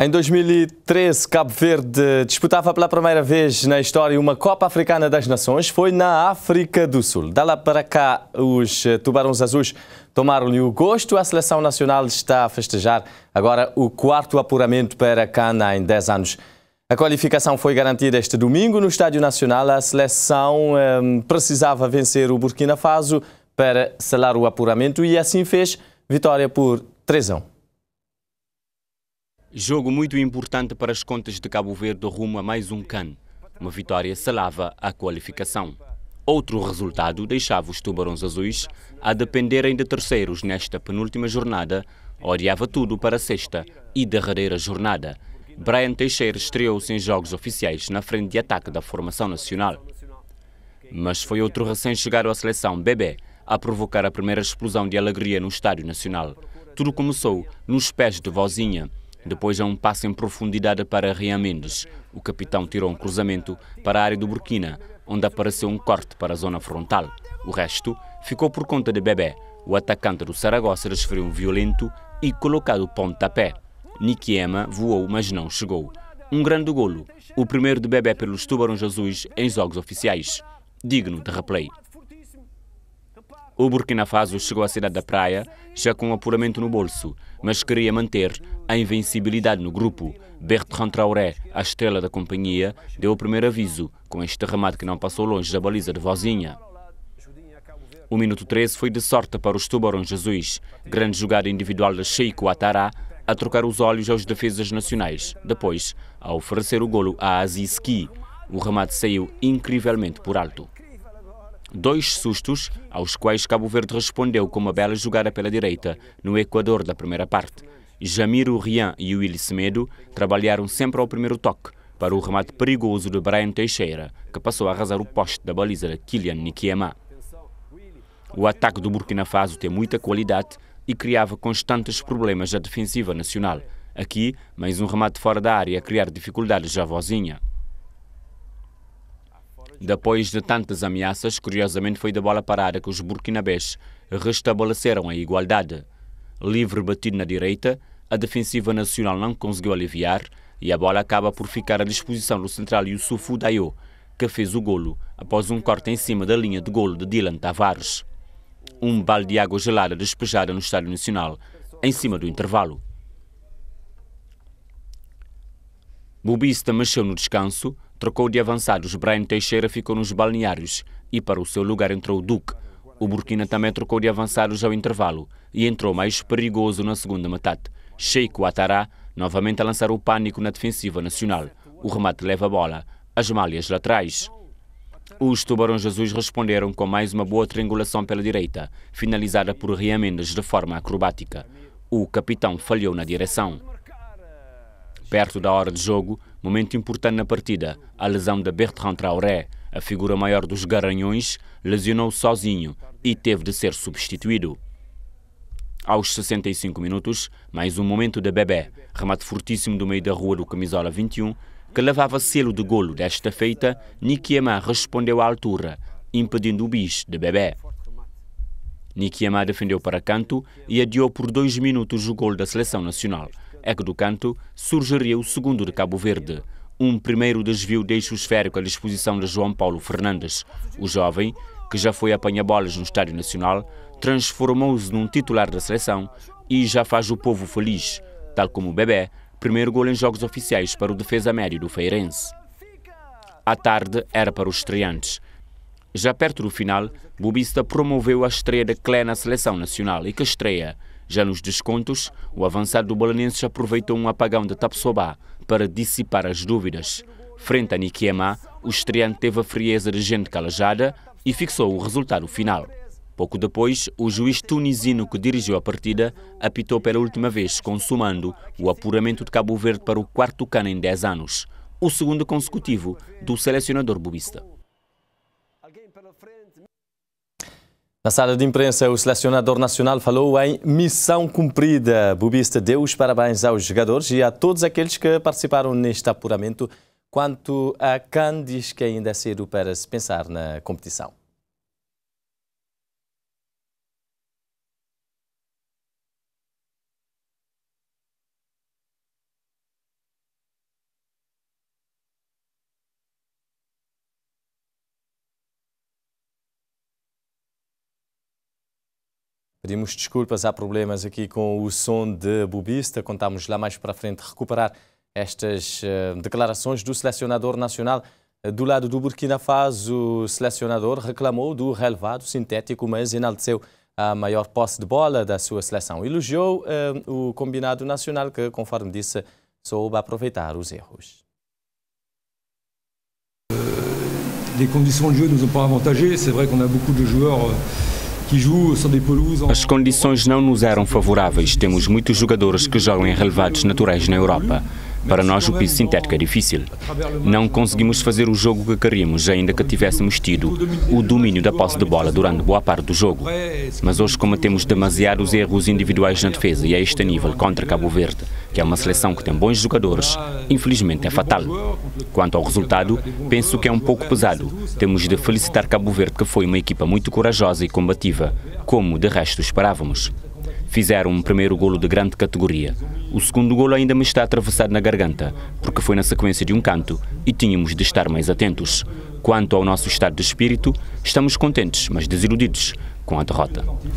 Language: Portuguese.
Em 2013, Cabo Verde disputava pela primeira vez na história uma Copa Africana das Nações. Foi na África do Sul. Da lá para cá, os eh, Tubarões Azuis tomaram-lhe o gosto. A seleção nacional está a festejar agora o quarto apuramento para Cana em 10 anos. A qualificação foi garantida este domingo no Estádio Nacional. A seleção ehm, precisava vencer o Burkina Faso para selar o apuramento e assim fez, vitória por 3 a 1. Jogo muito importante para as contas de Cabo Verde rumo a mais um CAN. Uma vitória salava a qualificação. Outro resultado deixava os Tubarões Azuis a dependerem de terceiros nesta penúltima jornada, odiava tudo para a sexta e derradeira jornada. Brian Teixeira estreou-se em jogos oficiais na frente de ataque da formação nacional. Mas foi outro recém-chegado à seleção bebê a provocar a primeira explosão de alegria no Estádio Nacional. Tudo começou nos pés de Vozinha, depois há um passo em profundidade para Rian Mendes. O capitão tirou um cruzamento para a área do Burkina, onde apareceu um corte para a zona frontal. O resto ficou por conta de Bebé. O atacante do Saragossa desferiu um violento e colocado pontapé. Nikiema voou, mas não chegou. Um grande golo, o primeiro de Bebé pelos Tubarões Azuis em jogos oficiais. Digno de replay. O Burkina Faso chegou à cidade da Praia já com um apuramento no bolso, mas queria manter a invencibilidade no grupo. Bertrand Traoré, a estrela da companhia, deu o primeiro aviso com este remate que não passou longe da baliza de Vozinha. O minuto 13 foi de sorte para os Tubarões Jesus. Grande jogada individual de Sheiko Atará a trocar os olhos aos defesas nacionais. Depois, a oferecer o golo a Aziz Ki. O remate saiu incrivelmente por alto. Dois sustos aos quais Cabo Verde respondeu com uma bela jogada pela direita, no Equador da primeira parte. Jamiro Rian e Willi Semedo trabalharam sempre ao primeiro toque para o remate perigoso de Brian Teixeira, que passou a arrasar o poste da baliza de Kylian Nikiema. O ataque do Burkina Faso tem muita qualidade e criava constantes problemas à defensiva nacional. Aqui, mais um remate fora da área a criar dificuldades à vozinha. Depois de tantas ameaças, curiosamente foi da bola parada que os burkinabés restabeleceram a igualdade. Livre batido na direita, a defensiva nacional não conseguiu aliviar e a bola acaba por ficar à disposição do central Yusufu Dayo, que fez o golo após um corte em cima da linha de golo de Dylan Tavares. Um balde de água gelada despejada no Estádio Nacional, em cima do intervalo. bobista mexeu no descanso, trocou de avançados. Brian Teixeira ficou nos balneários e para o seu lugar entrou Duque. O Burkina também trocou de avançados ao intervalo e entrou mais perigoso na segunda metade. Sheiko Atará novamente a lançar o pânico na defensiva nacional. O remate leva a bola às malhas laterais. Os Tubarões Azuis responderam com mais uma boa triangulação pela direita, finalizada por Rian de forma acrobática. O capitão falhou na direção. Perto da hora de jogo, Momento importante na partida, a lesão de Bertrand Traoré, a figura maior dos Garanhões, lesionou sozinho e teve de ser substituído. Aos 65 minutos, mais um momento de Bebé, remate fortíssimo do meio da rua do camisola 21, que levava selo de golo desta feita, Nikiema respondeu à altura, impedindo o bis de Bebé. Nikiema defendeu para canto e adiou por dois minutos o golo da seleção nacional. É que do Canto, surgiria o segundo de Cabo Verde. Um primeiro desvio deixa o esférico à disposição de João Paulo Fernandes. O jovem, que já foi apanha-bolas no Estádio Nacional, transformou-se num titular da seleção e já faz o povo feliz, tal como o Bebé, primeiro gol em jogos oficiais para o defesa médio do Feirense. A tarde era para os estreantes. Já perto do final, Bobista promoveu a estreia de Clé na seleção nacional e que estreia já nos descontos, o avançado do Bolonenses aproveitou um apagão de Tapsoba para dissipar as dúvidas. Frente a Niquiema, o estreante teve a frieza de gente calejada e fixou o resultado final. Pouco depois, o juiz tunisino que dirigiu a partida apitou pela última vez, consumando o apuramento de Cabo Verde para o quarto cano em 10 anos, o segundo consecutivo do selecionador bubista. Na sala de imprensa, o selecionador nacional falou em missão cumprida. Bubista deu os parabéns aos jogadores e a todos aqueles que participaram neste apuramento. Quanto a Can, diz que ainda é cedo para se pensar na competição. Pedimos desculpas, há problemas aqui com o som de Bubista. Contamos lá mais para frente recuperar estas eh, declarações do selecionador nacional. Eh, do lado do Burkina Faso, o selecionador reclamou do relevado sintético, mas enalteceu a maior posse de bola da sua seleção. Elogiou eh, o combinado nacional que, conforme disse, soube aproveitar os erros. as condições de jogo nos ont pas avantagés. C'est vrai qu'on a beaucoup de joueurs as condições não nos eram favoráveis. Temos muitos jogadores que jogam em relevados naturais na Europa. Para nós, o piso sintético é difícil. Não conseguimos fazer o jogo que queríamos, ainda que tivéssemos tido o domínio da posse de bola durante boa parte do jogo. Mas hoje cometemos demasiados erros individuais na defesa e a este nível contra Cabo Verde, que é uma seleção que tem bons jogadores, infelizmente é fatal. Quanto ao resultado, penso que é um pouco pesado. Temos de felicitar Cabo Verde, que foi uma equipa muito corajosa e combativa, como de resto esperávamos. Fizeram um primeiro golo de grande categoria, o segundo golo ainda me está atravessado na garganta, porque foi na sequência de um canto e tínhamos de estar mais atentos. Quanto ao nosso estado de espírito, estamos contentes, mas desiludidos com a derrota.